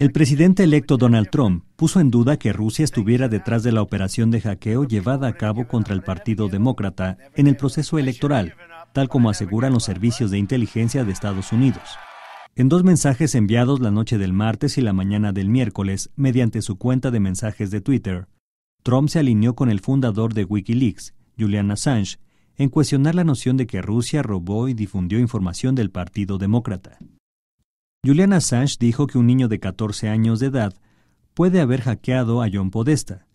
El presidente electo Donald Trump puso en duda que Rusia estuviera detrás de la operación de hackeo llevada a cabo contra el Partido Demócrata en el proceso electoral, tal como aseguran los servicios de inteligencia de Estados Unidos. En dos mensajes enviados la noche del martes y la mañana del miércoles mediante su cuenta de mensajes de Twitter, Trump se alineó con el fundador de Wikileaks, Julian Assange, en cuestionar la noción de que Rusia robó y difundió información del Partido Demócrata. Julian Assange dijo que un niño de 14 años de edad puede haber hackeado a John Podesta.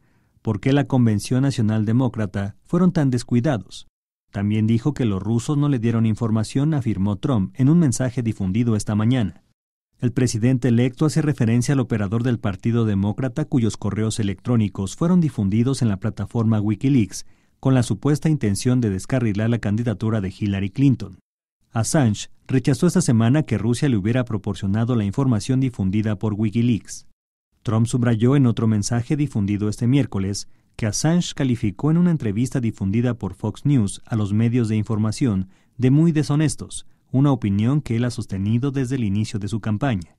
¿Por qué la Convención Nacional Demócrata fueron tan descuidados? También dijo que los rusos no le dieron información, afirmó Trump en un mensaje difundido esta mañana. El presidente electo hace referencia al operador del Partido Demócrata cuyos correos electrónicos fueron difundidos en la plataforma Wikileaks con la supuesta intención de descarrilar la candidatura de Hillary Clinton. Assange rechazó esta semana que Rusia le hubiera proporcionado la información difundida por Wikileaks. Trump subrayó en otro mensaje difundido este miércoles que Assange calificó en una entrevista difundida por Fox News a los medios de información de muy deshonestos, una opinión que él ha sostenido desde el inicio de su campaña.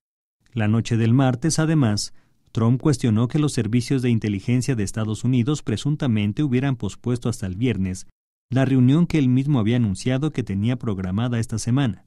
La noche del martes, además, Trump cuestionó que los servicios de inteligencia de Estados Unidos presuntamente hubieran pospuesto hasta el viernes la reunión que él mismo había anunciado que tenía programada esta semana.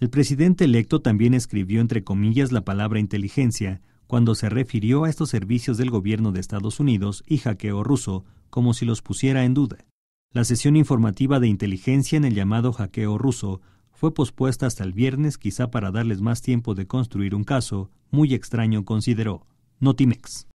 El presidente electo también escribió entre comillas la palabra inteligencia cuando se refirió a estos servicios del gobierno de Estados Unidos y hackeo ruso, como si los pusiera en duda. La sesión informativa de inteligencia en el llamado hackeo ruso fue pospuesta hasta el viernes quizá para darles más tiempo de construir un caso muy extraño, consideró Notimex.